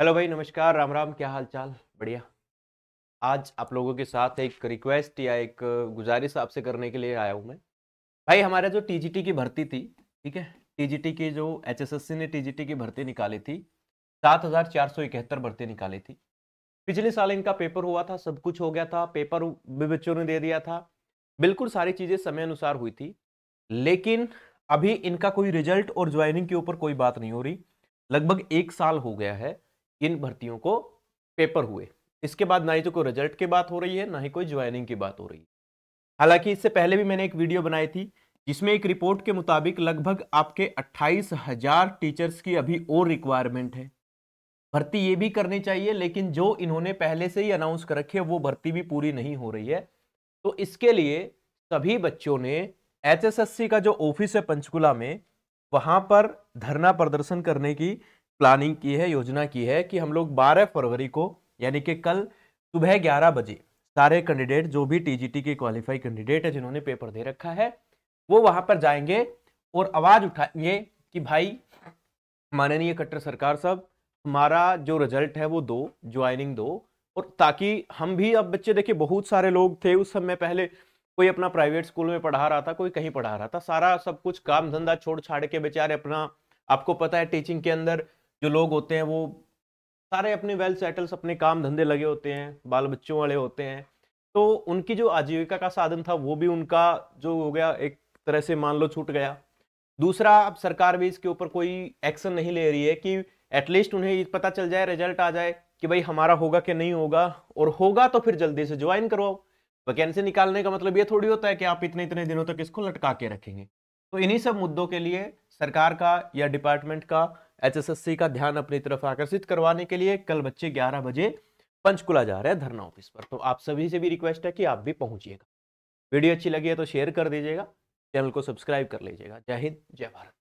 hello भाई नमस्कार राम राम क्या हाल चाल बढ़िया आज आप लोगों के साथ एक रिक्वेस्ट या एक गुजारिश आपसे करने के लिए आया हूँ मैं भाई हमारा जो टीजीटी की भर्ती थी ठीक है टीजीटी की जो एचएसएससी ने टीजीटी की भर्ती निकाली थी सात हज़ार चार सौ इकहत्तर भर्ती निकाली थी पिछले साल इनका पेपर हुआ था सब कुछ हो गया था पेपर भी बच्चों ने दे दिया था बिल्कुल सारी चीज़ें समय अनुसार हुई थी लेकिन अभी इनका कोई रिजल्ट और ज्वाइनिंग के ऊपर कोई बात नहीं हो रही लगभग एक साल हो गया है इन भर्तियों को पेपर हुए इसके बाद ना ही तो कोई रिजल्ट की बात हो रही है ना ही कोई ज्वाइनिंग की बात हो रही है हालांकि इससे पहले भी मैंने एक वीडियो बनाई थी जिसमें एक रिपोर्ट के मुताबिक लगभग आपके अट्ठाईस हजार टीचर्स की अभी और रिक्वायरमेंट है भर्ती ये भी करनी चाहिए लेकिन जो इन्होंने पहले से ही अनाउंस कर रखी है वो भर्ती भी पूरी नहीं हो रही है तो इसके लिए सभी बच्चों ने एच का जो ऑफिस है पंचकुला में वहाँ पर धरना प्रदर्शन करने की प्लानिंग की है योजना की है कि हम लोग 12 फरवरी को यानी कि कल सुबह 11 बजे सारे कैंडिडेट जो भी टीजीटी के क्वालिफाई कैंडिडेट है जिन्होंने पेपर दे रखा है वो वहां पर जाएंगे और आवाज उठाएंगे कि भाई माननीय कट्टर सरकार साहब हमारा जो रिजल्ट है वो दो ज्वाइनिंग दो और ताकि हम भी अब बच्चे देखिए बहुत सारे लोग थे उस समय पहले कोई अपना प्राइवेट स्कूल में पढ़ा रहा था कोई कहीं पढ़ा रहा था सारा सब कुछ काम धंधा छोड़ छाड़ के बेचारे अपना आपको पता है टीचिंग के अंदर जो लोग होते हैं वो सारे अपने वेल सेटल्स अपने काम धंधे लगे होते हैं बाल बच्चों वाले होते हैं तो उनकी जो आजीविका का साधन था वो भी उनका जो हो गया एक तरह से मान लो छूट गया दूसरा अब सरकार भी इसके ऊपर कोई एक्शन नहीं ले रही है कि एटलीस्ट उन्हें पता चल जाए रिजल्ट आ जाए कि भाई हमारा होगा कि नहीं होगा और होगा तो फिर जल्दी से ज्वाइन करवाओ वैकेंसी निकालने का मतलब ये थोड़ी होता है कि आप इतने इतने दिनों तक इसको लटका के रखेंगे तो इन्हीं सब मुद्दों के लिए सरकार का या डिपार्टमेंट का एचएसएससी का ध्यान अपनी तरफ आकर्षित करवाने के लिए कल बच्चे ग्यारह बजे पंचकुला जा रहे हैं धरना ऑफिस पर तो आप सभी से भी रिक्वेस्ट है कि आप भी पहुंचिएगा वीडियो अच्छी लगी है तो शेयर कर दीजिएगा चैनल को सब्सक्राइब कर लीजिएगा जय हिंद जय भारत